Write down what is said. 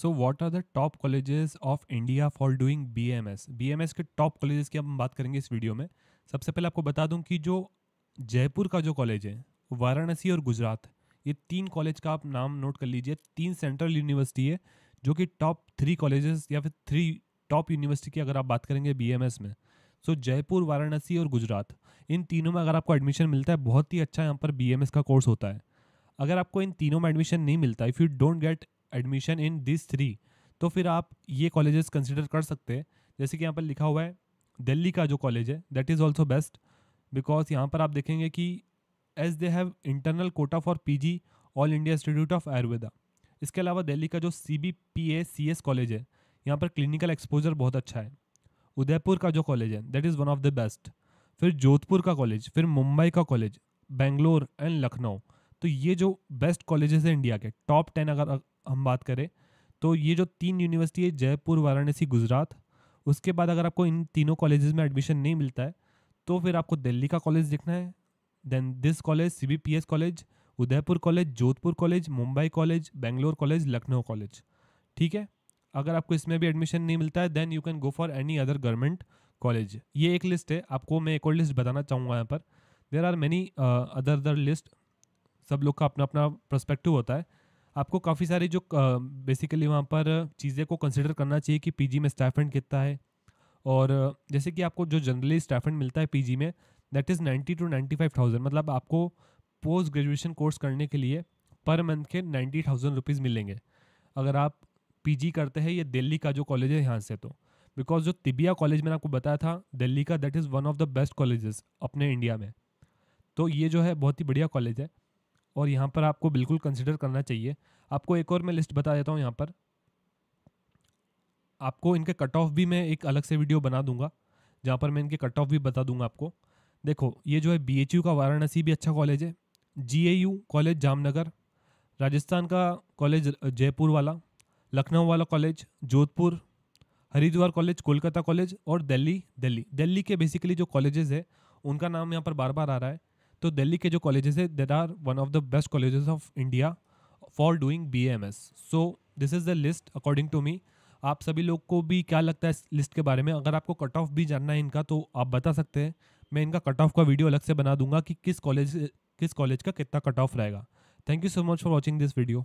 so what are the top colleges of India for doing B B M S M S के top colleges की हम बात करेंगे इस वीडियो में सबसे पहले आपको बता दूं कि जो जयपुर का जो कॉलेज है वाराणसी और गुजरात ये तीन कॉलेज का आप नाम नोट कर लीजिए तीन सेंट्रल यूनिवर्सिटी है जो कि टॉप थ्री कॉलेजेस या फिर थ्री टॉप यूनिवर्सिटी की अगर आप बात करेंगे बी एम एस में सो so, जयपुर वाराणसी और गुजरात इन तीनों में अगर आपको एडमिशन मिलता है बहुत ही अच्छा यहाँ पर बी एम एस का कोर्स होता है अगर आपको इन तीनों में एडमिशन नहीं मिलता if you don't get admission in this three तो फिर आप ये कॉलेजेस कंसिडर कर सकते हैं जैसे कि यहाँ पर लिखा हुआ है दिल्ली का जो कॉलेज है that is also best because यहाँ पर आप देखेंगे कि as they have internal quota for P G All India Institute of Ayurveda इसके अलावा दिल्ली का जो C B P A C S college है यहाँ पर क्लिनिकल एक्सपोजर बहुत अच्छा है उदयपुर का जो कॉलेज है that is one of the best फिर जोधपुर का कॉलेज फिर मुंबई का कॉलेज बेंगलोर एंड लखनऊ तो ये जो बेस्ट कॉलेजेस हैं इंडिया के टॉप टेन अगर हम बात करें तो ये जो तीन यूनिवर्सिटी है जयपुर वाराणसी गुजरात उसके बाद अगर आपको इन तीनों कॉलेजेस में एडमिशन नहीं मिलता है तो फिर आपको दिल्ली का कॉलेज देखना है then this college C B P S college Udaipur college Jodhpur college Mumbai college Bangalore college Lucknow college ठीक है अगर आपको इसमें भी एडमिशन नहीं मिलता है then you can go for any other government college ये एक लिस्ट है आपको मैं एक और लिस्ट बताना चाहूँगा यहाँ पर there are many other other list सब लोग का अपना अपना प्रस्पेक्टिव होता है आपको काफ़ी सारी जो बेसिकली वहाँ पर चीज़ें को कंसिडर करना चाहिए कि पीजी में स्टाइफेंड कितना है और जैसे कि आपको जो जनरली स्टाइफेंड मिलता है पीजी में that is ninety two ninety five thousand मतलब आपको पोस्ट ग्रेजुएशन कोर्स करने के लिए पर मंथ के नाइन्टी थाउजेंड रुपीज़ मिलेंगे अगर आप पीजी करते हैं ये दिल्ली का जो कॉलेज है यहाँ से तो बिकॉज जो तिबिया कॉलेज मैंने आपको बताया था दिल्ली का that is one of the best colleges अपने इंडिया में तो ये जो है बहुत ही बढ़िया कॉलेज है और यहाँ पर आपको बिल्कुल कंसिडर करना चाहिए आपको एक और मैं लिस्ट बता देता हूँ यहाँ पर आपको इनके कट ऑफ भी मैं एक अलग से वीडियो बना दूंगा जहाँ पर मैं इनके कट ऑफ भी बता दूंगा आपको देखो ये जो है बी का वाराणसी भी अच्छा कॉलेज है जी कॉलेज जामनगर राजस्थान का कॉलेज जयपुर वाला लखनऊ वाला college Jodhpur Haridwar college Kolkata college और दिल्ली दिल्ली दिल्ली के बेसिकली जो कॉलेजेस है उनका नाम यहाँ पर बार बार आ रहा है तो दिल्ली के जो कॉलेजेस है there are one of the best colleges of India for doing B M S so this is the list according to me आप सभी लोग को भी क्या लगता है इस लिस्ट के बारे में अगर आपको कट ऑफ भी जानना है इनका तो आप बता सकते हैं मैं इनका कट ऑफ का वीडियो अलग से बना दूंगा कि किस कॉलेज किस कॉलेज का कितना कट ऑफ रहेगा thank you so much for watching this video